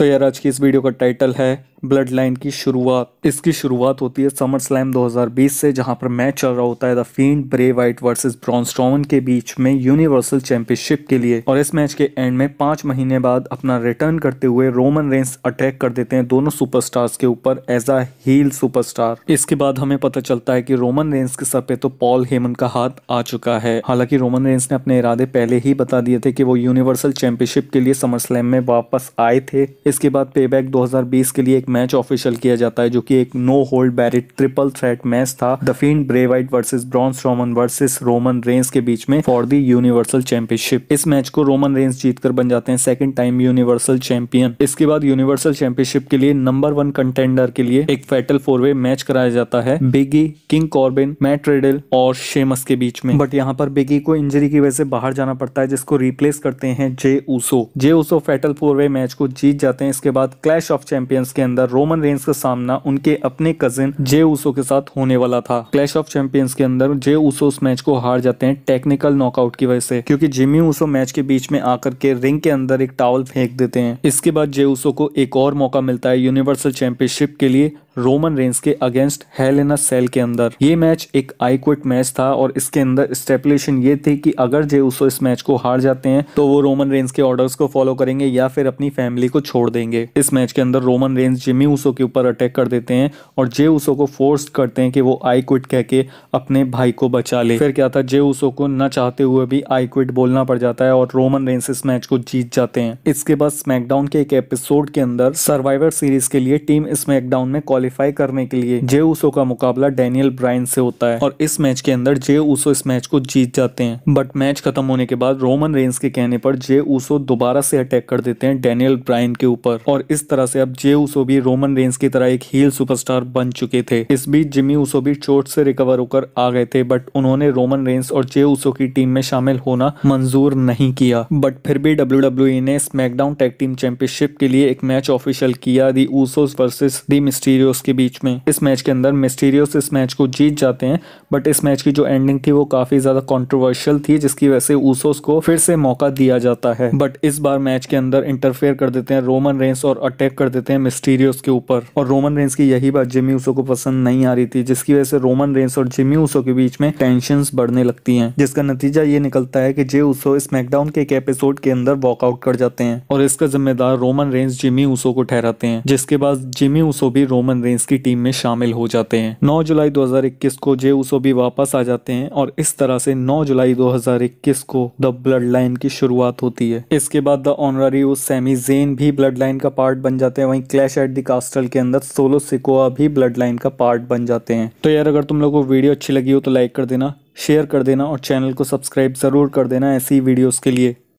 तो यार आज की इस वीडियो का टाइटल है ब्लड लाइन की शुरुआत इसकी शुरुआत होती है समर स्लैम 2020 से जहां पर मैच चल रहा होता है the fiend Bray Wyatt versus Braun Strowman के बीच में यूनिवर्सल चैंपियनशिप के लिए और इस मैच के एंड में पांच महीने बाद अपना रिटर्न करते हुए रोमन रेंस अटैक कर देते हैं दोनों सुपर के ऊपर एज अ हील सुपर इसके बाद हमें पता चलता है की रोमन रेंस के सर पे तो पॉल हेमन का हाथ आ चुका है हालांकि रोमन रेंस ने अपने इरादे पहले ही बता दिए थे की वो यूनिवर्सल चैंपियनशिप के लिए समर स्लैम में वापस आए थे इसके बाद पेबैक 2020 के लिए एक मैच ऑफिशियल किया जाता है जो कि एक no hold barred triple threat match था the fiend Bray Wyatt versus Braun Roman versus Roman Reigns के बीच में फॉर दी यूनिवर्सल चैंपियनशिप इस मैच को रोमन रेंस जीतकर बन जाते हैं सेकंड टाइम यूनिवर्सल चैंपियन इसके बाद यूनिवर्सल चैंपियनशिप के लिए नंबर वन कंटेंडर के लिए एक फैटल फोर वे मैच कराया जाता है big E King Corbin Matt Riddle और शेमस के बीच में बट यहाँ पर बिगी को इंजरी की वजह से बाहर जाना पड़ता है जिसको रिप्लेस करते हैं Jey Uso Jey Uso fatal four way match को जीत जाते जाते हैं इसके बाद क्लैश ऑफ चैंपियंस के अंदर रोमन रेंस का सामना उनके अपने कजिन जे ऊसो के साथ होने वाला था क्लैश ऑफ चैंपियंस के अंदर जे ऊसो उस मैच को हार जाते हैं टेक्निकल नॉकआउट की वजह से क्योंकि जिमी ऊसो मैच के बीच में आकर के रिंग के अंदर एक टावल फेंक देते हैं इसके बाद जे ऊसो को एक और मौका मिलता है यूनिवर्सल चैंपियनशिप के लिए रोमन रेंस के अगेंस्ट हेलेना सेल के अंदर ये मैच एक आई क्विट मैच था और इसके अंदर स्टेपुलेशन ये थी कि अगर जेउसो इस मैच को हार जाते हैं तो वो रोमन रेंस के ऑर्डर्स को फॉलो करेंगे या फिर अपनी फैमिली को छोड़ देंगे इस मैच के अंदर रोमन रेंस जिमी उसो के ऊपर अटैक कर देते हैं और जे उसो को फोर्स करते हैं कि वो आई क्विट कह के अपने भाई को बचा ले फिर क्या था जे उसो को न चाहते हुए भी आई क्विट बोलना पड़ जाता है और रोमन रेंस इस मैच को जीत जाते हैं इसके बाद स्मैकडाउन के एक एपिसोड के अंदर सर्वाइवर सीरीज के लिए टीम स्मैकडाउन में क्वालिफाई क्वालिफाई करने के लिए जे ऊसो का मुकाबला डेनियल ब्राइन से होता है और इस मैच के अंदर जे ऊसो इस मैच को जीत जाते हैं बट मैच खत्म होने के बाद रोमन रेंस के कहने पर जे ऊसो दोबारा से अटैक कर देते हैं डेनियल ब्राइन के ऊपर और इस तरह से अब जे ऊसो भी रोमन रेंस की तरह एक हील सुपरस्टार बन चुके थे इस बीच जिमी ऊसो भी चोट से रिकवर होकर आ गए थे बट उन्होंने रोमन रेंस और जे ऊसो की टीम में शामिल होना मंजूर नहीं किया बट फिर भी डब्ल्यू डब्ल्यू e ने स्मैकडाउन टैग टीम चैंपियनशिप के लिए एक मैच ऑफिशियल किया the Uso versus the Mysterio Mysterios के बीच में इस मैच के अंदर मिस्टीरियोस इस मैच को जीत जाते हैं बट इस मैच की जो एंडिंग थी वो काफी ज्यादा कॉन्ट्रोवर्शियल थी जिसकी वजह से ऊसोस को फिर से मौका दिया जाता है बट इस बार मैच के अंदर इंटरफेयर कर देते हैं रोमन रेंस और अटैक कर देते हैं मिस्टीरियोस के ऊपर और रोमन रेंस की यही बात जिमी ऊसो को पसंद नहीं आ रही थी जिसकी वजह से रोमन रेंस और जिमी ऊसो के बीच में टेंशन बढ़ने लगती है जिसका नतीजा ये निकलता है की जे ऊसो स्मैकडाउन के एक एपिसोड के अंदर वॉकआउट कर जाते हैं और इसका जिम्मेदार रोमन रेंस जिमी ऊसो को ठहराते हैं जिसके बाद जिमी ऊसो भी रोमन रेंज की टीम में शामिल हो जाते हैं 9 जुलाई 2021 को जे उसो भी वापस आ जाते हैं और इस तरह से 9 जुलाई 2021 को द ब्लड लाइन की शुरुआत होती है इसके बाद द ऑनररी सेमी जेन भी ब्लड लाइन का पार्ट बन जाते हैं वहीं क्लैश एट द कास्टल के अंदर सोलो सिकोआ भी ब्लड लाइन का पार्ट बन जाते हैं तो यार अगर तुम लोग को वीडियो अच्छी लगी हो तो लाइक कर देना शेयर कर देना और चैनल को सब्सक्राइब ज़रूर कर देना ऐसी वीडियोज़ के लिए